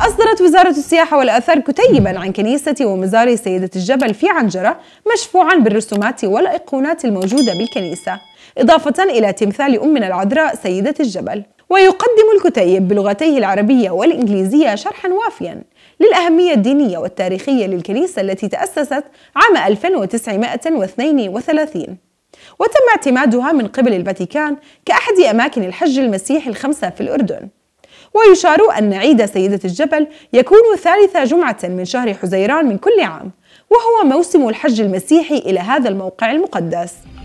أصدرت وزارة السياحة والآثار كتيبا عن كنيسة ومزار سيدة الجبل في عنجرة مشفوعا بالرسومات والأيقونات الموجودة بالكنيسة إضافة إلى تمثال أمنا العذراء سيدة الجبل ويقدم الكتيب بلغتيه العربية والإنجليزية شرحا وافيا للأهمية الدينية والتاريخية للكنيسة التي تأسست عام 1932 وتم اعتمادها من قبل الفاتيكان كأحد أماكن الحج المسيحي الخمسة في الأردن ويشار أن عيد سيدة الجبل يكون ثالث جمعة من شهر حزيران من كل عام وهو موسم الحج المسيحي إلى هذا الموقع المقدس